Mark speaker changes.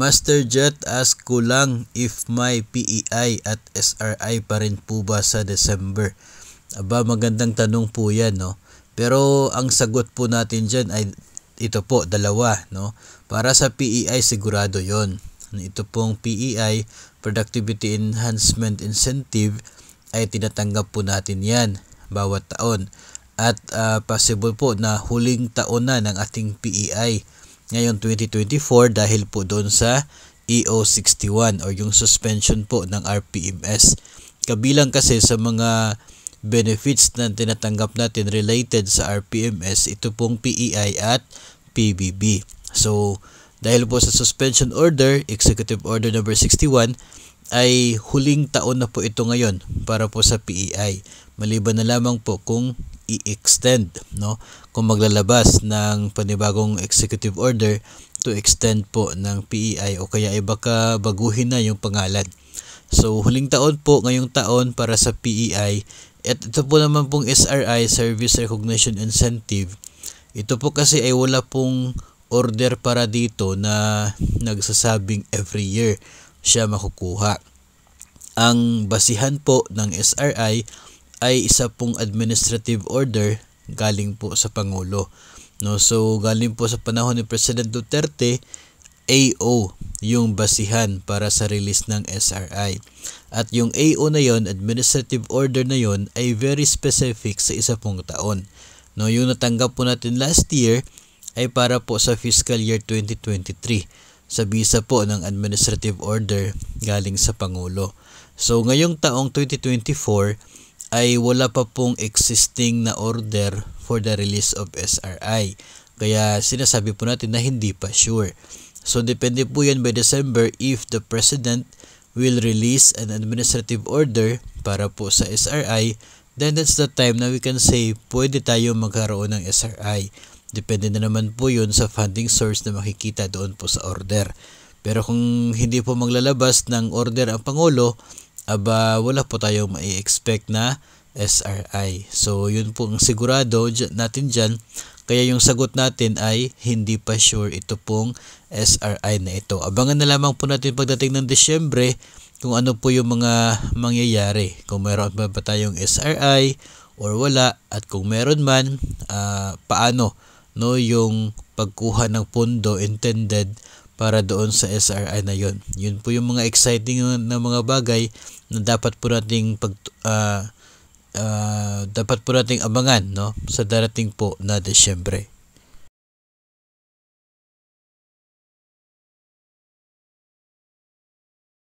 Speaker 1: Master Jet ask ko lang if may PEI at SRI pa rin po ba sa December? Aba, magandang tanong po yan, no? Pero ang sagot po natin diyan ay ito po, dalawa, no? Para sa PEI, sigurado yon Ito pong PEI, Productivity Enhancement Incentive, ay tinatanggap po natin yan bawat taon. At uh, possible po na huling taon na ng ating PEI ngayon 2024 dahil po doon sa EO61 or yung suspension po ng RPMS. Kabilang kasi sa mga benefits na tinatanggap natin related sa RPMS, ito pong PEI at PBB. So, dahil po sa suspension order, Executive Order number 61, ay huling taon na po ito ngayon para po sa PEI. Maliban na lamang po kung i-extend no kung maglalabas ng panibagong executive order to extend po ng PEI o kaya ay baka baguhin na yung pangalan. So huling taon po ngayong taon para sa PEI at ito po naman pong SRI Service Recognition Incentive. Ito po kasi ay wala pong order para dito na nagsasabing every year siya makukuha. Ang basihan po ng SRI ay isa pong administrative order galing po sa Pangulo. No, so galing po sa panahon ni President Duterte, AO yung basihan para sa release ng SRI. At yung AO na yon, administrative order na yon ay very specific sa isa pong taon. No, yung natanggap po natin last year ay para po sa fiscal year 2023 sa visa po ng administrative order galing sa Pangulo. So ngayong taong 2024 ay wala pa pong existing na order for the release of SRI. Kaya sinasabi po natin na hindi pa sure. So depende po yan by December if the President will release an administrative order para po sa SRI, then that's the time na we can say pwede tayo magkaroon ng SRI. Depende na naman po yun sa funding source na makikita doon po sa order. Pero kung hindi po maglalabas ng order ang Pangulo, aba wala po tayo mai-expect na SRI. So yun po ang sigurado natin dyan. Kaya yung sagot natin ay hindi pa sure ito pong SRI na ito. Abangan na lamang po natin pagdating ng Desyembre kung ano po yung mga mangyayari. Kung meron ba ba tayong SRI or wala at kung meron man uh, paano no yung pagkuha ng pondo intended para doon sa SRI na yon. Yun po yung mga exciting na mga bagay na dapat po nating pag uh, uh, dapat po nating abangan no sa darating po na Disyembre.